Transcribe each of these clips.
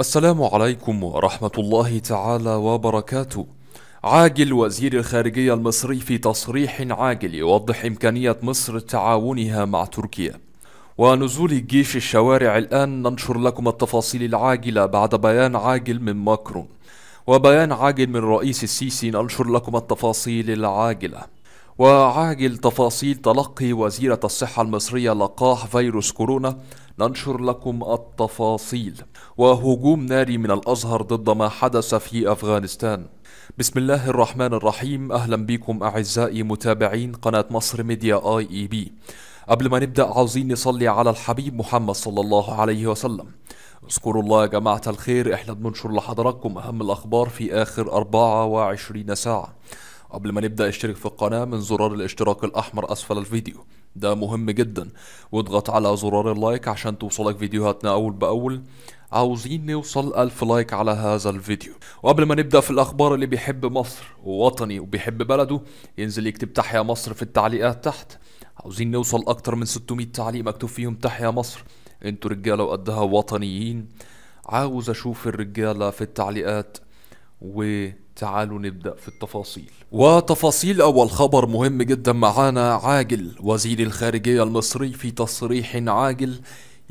السلام عليكم ورحمة الله تعالى وبركاته عاجل وزير الخارجية المصري في تصريح عاجل يوضح إمكانية مصر تعاونها مع تركيا ونزول الجيش الشوارع الآن ننشر لكم التفاصيل العاجلة بعد بيان عاجل من ماكرون وبيان عاجل من رئيس السيسي ننشر لكم التفاصيل العاجله وعاجل تفاصيل تلقي وزيرة الصحة المصرية لقاح فيروس كورونا ننشر لكم التفاصيل وهجوم ناري من الأزهر ضد ما حدث في أفغانستان بسم الله الرحمن الرحيم أهلا بكم أعزائي متابعين قناة مصر ميديا آي إي بي قبل ما نبدأ عاوزين نصلي على الحبيب محمد صلى الله عليه وسلم اذكروا الله يا جماعة الخير احنا بننشر لحضراتكم أهم الأخبار في آخر 24 ساعة قبل ما نبدأ اشترك في القناة من زرار الاشتراك الأحمر أسفل الفيديو ده مهم جدا واضغط على زرار اللايك عشان توصلك فيديوهاتنا أول بأول عاوزين نوصل ألف لايك على هذا الفيديو وقبل ما نبدأ في الأخبار اللي بيحب مصر ووطني وبيحب بلده ينزل يكتب تحيا مصر في التعليقات تحت عاوزين نوصل أكتر من 600 تعليق مكتوب فيهم تحيا مصر انتوا رجالة وقدها وطنيين عاوز أشوف الرجالة في التعليقات و تعالوا نبدأ في التفاصيل وتفاصيل أول خبر مهم جدا معانا عاجل وزير الخارجية المصري في تصريح عاجل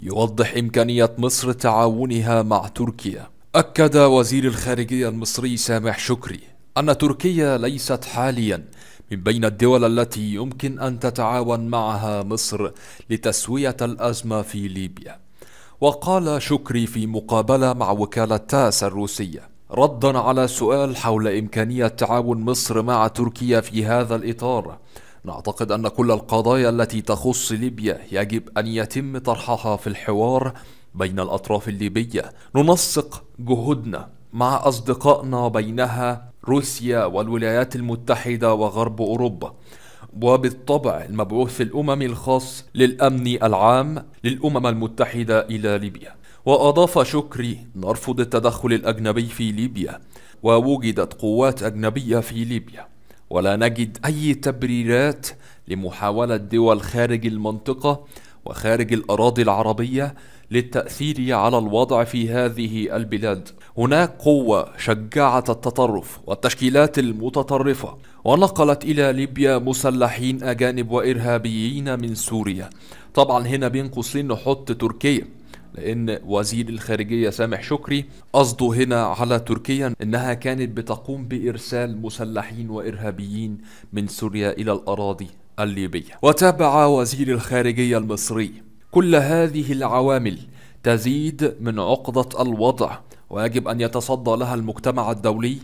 يوضح إمكانية مصر تعاونها مع تركيا أكد وزير الخارجية المصري سامح شكري أن تركيا ليست حاليا من بين الدول التي يمكن أن تتعاون معها مصر لتسوية الأزمة في ليبيا وقال شكري في مقابلة مع وكالة تاس الروسية ردا على سؤال حول إمكانية تعاون مصر مع تركيا في هذا الإطار نعتقد أن كل القضايا التي تخص ليبيا يجب أن يتم طرحها في الحوار بين الأطراف الليبية ننسق جهودنا مع أصدقائنا بينها روسيا والولايات المتحدة وغرب أوروبا وبالطبع المبعوث الأممي الخاص للأمن العام للأمم المتحدة إلى ليبيا وأضاف شكري نرفض التدخل الأجنبي في ليبيا ووجدت قوات أجنبية في ليبيا ولا نجد أي تبريرات لمحاولة دول خارج المنطقة وخارج الأراضي العربية للتأثير على الوضع في هذه البلاد. هناك قوة شجعت التطرف والتشكيلات المتطرفة ونقلت إلى ليبيا مسلحين أجانب وإرهابيين من سوريا. طبعا هنا بين قوسين نحط تركيا لأن وزير الخارجية سامح شكري قصده هنا على تركيا أنها كانت بتقوم بإرسال مسلحين وإرهابيين من سوريا إلى الأراضي الليبية وتابع وزير الخارجية المصري كل هذه العوامل تزيد من عقدة الوضع ويجب أن يتصدى لها المجتمع الدولي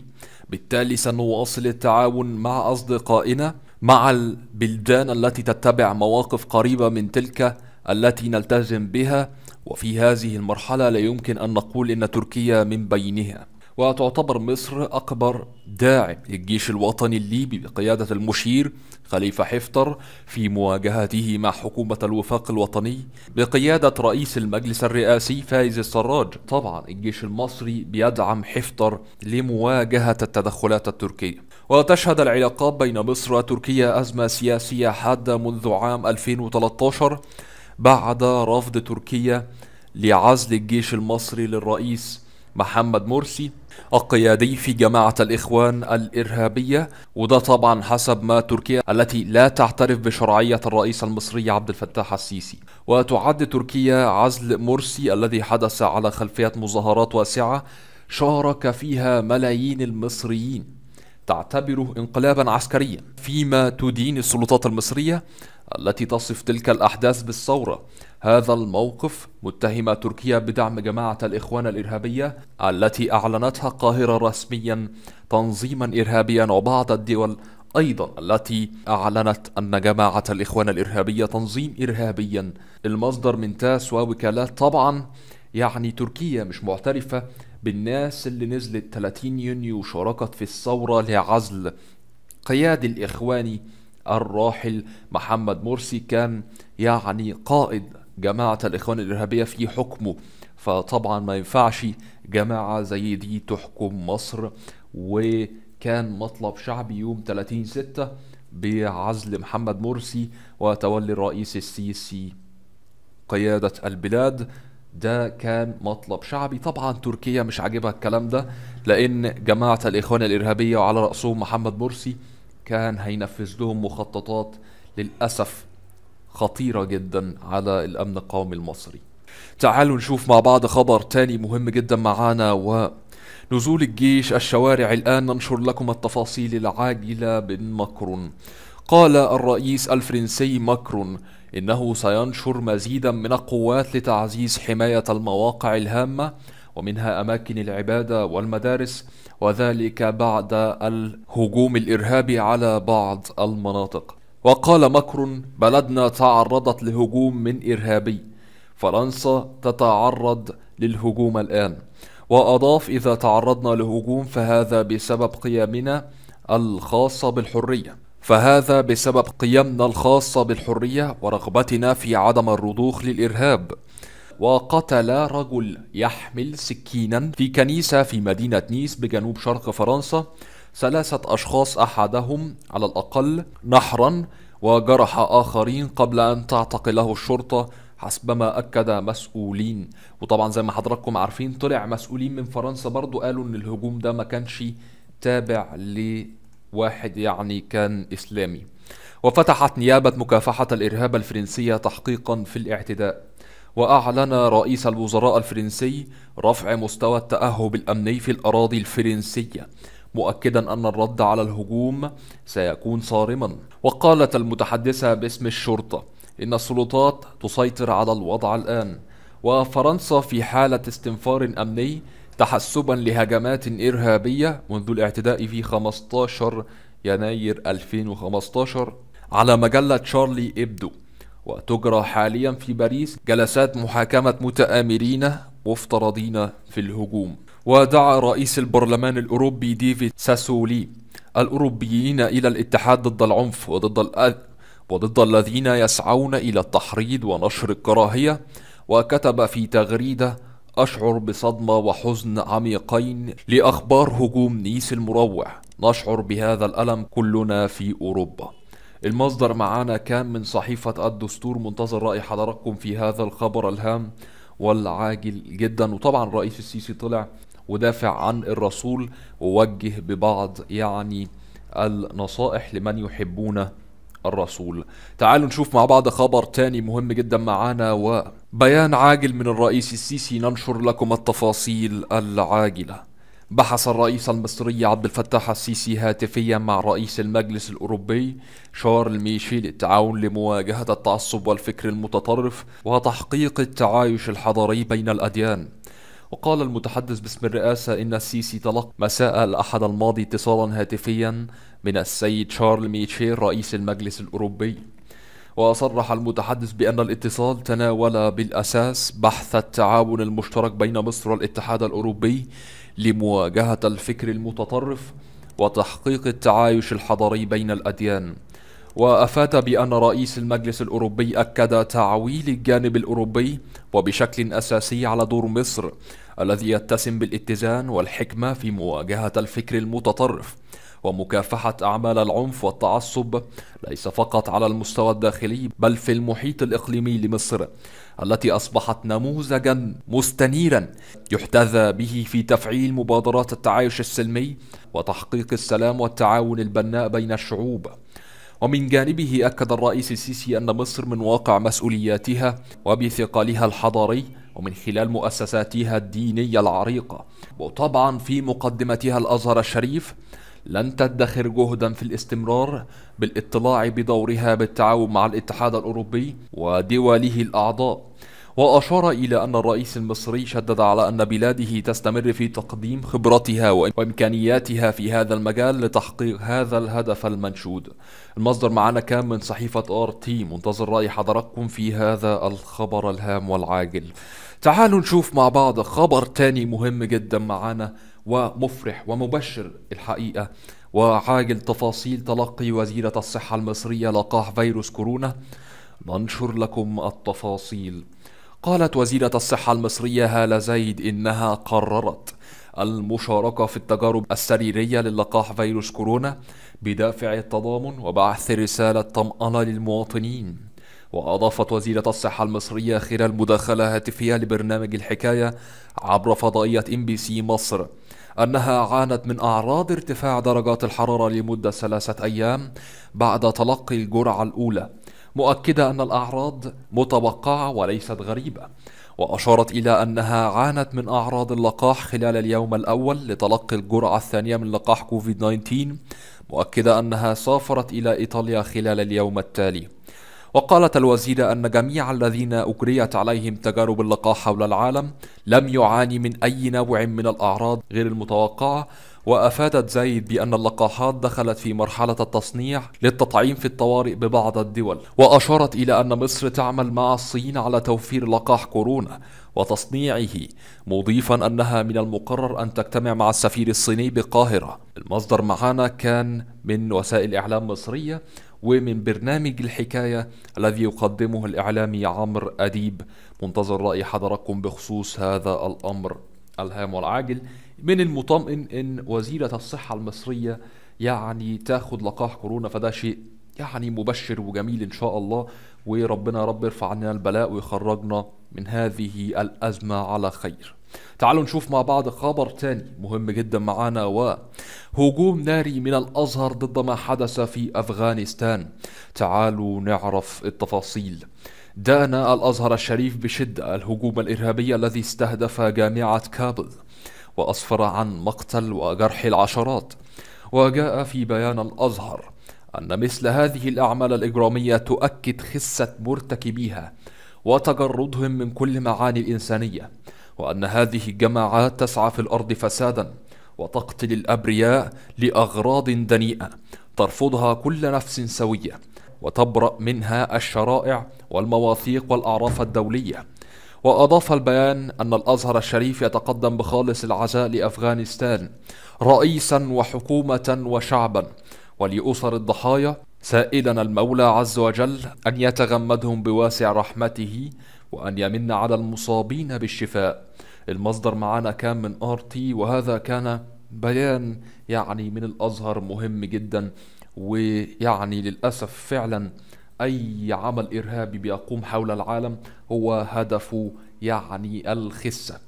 بالتالي سنواصل التعاون مع أصدقائنا مع البلدان التي تتبع مواقف قريبة من تلك التي نلتزم بها وفي هذه المرحلة لا يمكن أن نقول أن تركيا من بينها وتعتبر مصر أكبر داعم للجيش الوطني الليبي بقيادة المشير خليفة حفتر في مواجهته مع حكومة الوفاق الوطني بقيادة رئيس المجلس الرئاسي فايز السراج طبعا الجيش المصري بيدعم حفتر لمواجهة التدخلات التركية وتشهد العلاقات بين مصر وتركيا أزمة سياسية حادة منذ عام 2013 بعد رفض تركيا لعزل الجيش المصري للرئيس محمد مرسي القيادي في جماعة الإخوان الإرهابية وده طبعا حسب ما تركيا التي لا تعترف بشرعية الرئيس المصري عبد الفتاح السيسي وتعد تركيا عزل مرسي الذي حدث على خلفية مظاهرات واسعة شارك فيها ملايين المصريين تعتبره انقلابا عسكريا فيما تدين السلطات المصرية التي تصف تلك الأحداث بالثورة هذا الموقف متهم تركيا بدعم جماعة الإخوان الإرهابية التي أعلنتها القاهرة رسميا تنظيما إرهابيا وبعض الدول أيضا التي أعلنت أن جماعة الإخوان الإرهابية تنظيم إرهابيا المصدر من تاس ووكالات طبعا يعني تركيا مش معترفة بالناس اللي نزلت 30 يونيو وشاركت في الثورة لعزل قياد الإخواني الراحل محمد مرسي كان يعني قائد جماعة الإخوان الإرهابية في حكمه فطبعا ما ينفعش جماعة زي دي تحكم مصر وكان مطلب شعبي يوم 30 6 بعزل محمد مرسي وتولي الرئيس السيسي قيادة البلاد ده كان مطلب شعبي طبعا تركيا مش عاجبها الكلام ده لأن جماعة الإخوان الإرهابية وعلى رأسهم محمد مرسي كان هينفذ لهم مخططات للأسف خطيرة جدا على الأمن القومي المصري تعالوا نشوف مع بعض خبر تاني مهم جدا معانا و نزول الجيش الشوارع الآن ننشر لكم التفاصيل العاجلة من ماكرون قال الرئيس الفرنسي ماكرون إنه سينشر مزيدا من القوات لتعزيز حماية المواقع الهامة ومنها أماكن العبادة والمدارس وذلك بعد الهجوم الإرهابي على بعض المناطق وقال مكرون بلدنا تعرضت لهجوم من إرهابي فرنسا تتعرض للهجوم الآن وأضاف إذا تعرضنا لهجوم فهذا بسبب قيامنا الخاصة بالحرية فهذا بسبب قيمنا الخاصة بالحرية ورغبتنا في عدم الرضوخ للإرهاب وقتل رجل يحمل سكينا في كنيسة في مدينة نيس بجنوب شرق فرنسا ثلاثة أشخاص أحدهم على الأقل نحرا وجرح آخرين قبل أن تعتقله الشرطة حسبما أكد مسؤولين وطبعا زي ما حضراتكم عارفين طلع مسؤولين من فرنسا برضو قالوا إن الهجوم ده ما كانش تابع لواحد يعني كان إسلامي وفتحت نيابة مكافحة الإرهاب الفرنسية تحقيقا في الاعتداء وأعلن رئيس الوزراء الفرنسي رفع مستوى التأهب الأمني في الأراضي الفرنسية مؤكدا أن الرد على الهجوم سيكون صارما وقالت المتحدثة باسم الشرطة إن السلطات تسيطر على الوضع الآن وفرنسا في حالة استنفار أمني تحسبا لهجمات إرهابية منذ الاعتداء في 15 يناير 2015 على مجلة شارلي إبدو وتجرى حاليا في باريس جلسات محاكمة متآمرين مفترضين في الهجوم ودعا رئيس البرلمان الأوروبي ديفيد ساسولي الأوروبيين إلى الاتحاد ضد العنف وضد الأذى وضد الذين يسعون إلى التحريض ونشر الكراهية وكتب في تغريدة أشعر بصدمة وحزن عميقين لأخبار هجوم نيس المروع نشعر بهذا الألم كلنا في أوروبا المصدر معانا كان من صحيفة الدستور منتظر رأي حضراتكم في هذا الخبر الهام والعاجل جدا وطبعا الرئيس السيسي طلع ودافع عن الرسول ووجه ببعض يعني النصائح لمن يحبون الرسول تعالوا نشوف مع بعض خبر تاني مهم جدا معانا وبيان عاجل من الرئيس السيسي ننشر لكم التفاصيل العاجله بحث الرئيس المصري عبد الفتاح السيسي هاتفيا مع رئيس المجلس الأوروبي شارل ميشيل التعاون لمواجهة التعصب والفكر المتطرف وتحقيق التعايش الحضاري بين الأديان وقال المتحدث باسم الرئاسة إن السيسي تلقى مساء الأحد الماضي اتصالا هاتفيا من السيد شارل ميشيل رئيس المجلس الأوروبي وصرح المتحدث بأن الاتصال تناول بالأساس بحث التعاون المشترك بين مصر والاتحاد الأوروبي لمواجهة الفكر المتطرف وتحقيق التعايش الحضاري بين الأديان وأفاد بأن رئيس المجلس الأوروبي أكد تعويل الجانب الأوروبي وبشكل أساسي على دور مصر الذي يتسم بالاتزان والحكمة في مواجهة الفكر المتطرف ومكافحة أعمال العنف والتعصب ليس فقط على المستوى الداخلي بل في المحيط الإقليمي لمصر التي أصبحت نموذجا مستنيرا يحتذى به في تفعيل مبادرات التعايش السلمي وتحقيق السلام والتعاون البناء بين الشعوب ومن جانبه أكد الرئيس السيسي أن مصر من واقع مسؤولياتها وبثقلها الحضاري ومن خلال مؤسساتها الدينية العريقة وطبعا في مقدمتها الأزهر الشريف لن تدخر جهدا في الاستمرار بالاطلاع بدورها بالتعاون مع الاتحاد الأوروبي ودوله الأعضاء وأشار إلى أن الرئيس المصري شدد على أن بلاده تستمر في تقديم خبرتها وإمكانياتها في هذا المجال لتحقيق هذا الهدف المنشود المصدر معنا كان من صحيفة آر تي منتظر رأي حضراتكم في هذا الخبر الهام والعاجل تعالوا نشوف مع بعض خبر تاني مهم جدا معانا ومفرح ومبشر الحقيقة وعاجل تفاصيل تلقي وزيرة الصحة المصرية لقاح فيروس كورونا ننشر لكم التفاصيل قالت وزيرة الصحة المصرية هالة زيد إنها قررت المشاركة في التجارب السريرية للقاح فيروس كورونا بدافع التضامن وبعث رسالة طمأنة للمواطنين وأضافت وزيرة الصحة المصرية خلال مداخلة هاتفية لبرنامج الحكاية عبر فضائية ام بي سي مصر أنها عانت من أعراض ارتفاع درجات الحرارة لمدة ثلاثة أيام بعد تلقي الجرعة الأولى مؤكدة أن الأعراض متوقعة وليست غريبة وأشارت إلى أنها عانت من أعراض اللقاح خلال اليوم الأول لتلقي الجرعة الثانية من لقاح كوفيد-19 مؤكدة أنها سافرت إلى إيطاليا خلال اليوم التالي وقالت الوزيرة أن جميع الذين أجريت عليهم تجارب اللقاح حول العالم لم يعاني من أي نوع من الأعراض غير المتوقعة وأفادت زايد بأن اللقاحات دخلت في مرحلة التصنيع للتطعيم في الطوارئ ببعض الدول وأشارت إلى أن مصر تعمل مع الصين على توفير لقاح كورونا وتصنيعه مضيفا أنها من المقرر أن تجتمع مع السفير الصيني بالقاهرة المصدر معنا كان من وسائل إعلام مصرية ومن برنامج الحكاية الذي يقدمه الإعلامي عمرو أديب منتظر رأي حضراتكم بخصوص هذا الأمر الهام والعاجل من المطمئن ان وزيره الصحه المصريه يعني تاخد لقاح كورونا فده شيء يعني مبشر وجميل ان شاء الله وربنا يا رب يرفع عنا البلاء ويخرجنا من هذه الازمه على خير. تعالوا نشوف مع بعض خبر تاني مهم جدا معانا وهجوم ناري من الازهر ضد ما حدث في افغانستان. تعالوا نعرف التفاصيل. دان الازهر الشريف بشده الهجوم الارهابي الذي استهدف جامعه كابل. وأسفر عن مقتل وجرح العشرات وجاء في بيان الأزهر أن مثل هذه الأعمال الإجرامية تؤكد خسة مرتكبيها وتجردهم من كل معاني الإنسانية وأن هذه الجماعات تسعى في الأرض فسادا وتقتل الأبرياء لأغراض دنيئة ترفضها كل نفس سوية وتبرأ منها الشرائع والمواثيق والأعراف الدولية وأضاف البيان أن الأزهر الشريف يتقدم بخالص العزاء لأفغانستان رئيسا وحكومة وشعبا ولأسر الضحايا سائلا المولى عز وجل أن يتغمدهم بواسع رحمته وأن يمن على المصابين بالشفاء المصدر معانا كان من ار تي وهذا كان بيان يعني من الازهر مهم جدا ويعني للاسف فعلا أي عمل إرهابي بيقوم حول العالم هو هدفه يعني الخسة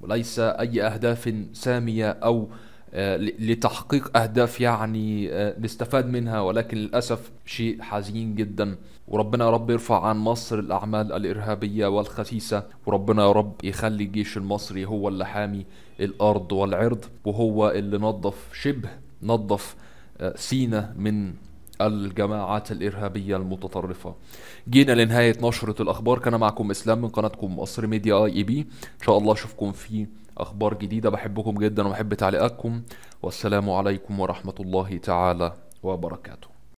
وليس أي أهداف سامية أو آه، لتحقيق أهداف يعني آه، نستفاد منها ولكن للأسف شيء حزين جدا وربنا يا رب يرفع عن مصر الأعمال الإرهابية والخسيسة وربنا يا رب يخلي الجيش المصري هو اللي حامي الأرض والعرض وهو اللي نظف شبه نظف آه، سينا من الجماعات الإرهابية المتطرفة جينا لنهاية نشرة الأخبار كان معكم إسلام من قناتكم مصر ميديا اي اي بي إن شاء الله أشوفكم في أخبار جديدة بحبكم جدا وبحب تعليقاتكم والسلام عليكم ورحمة الله تعالى وبركاته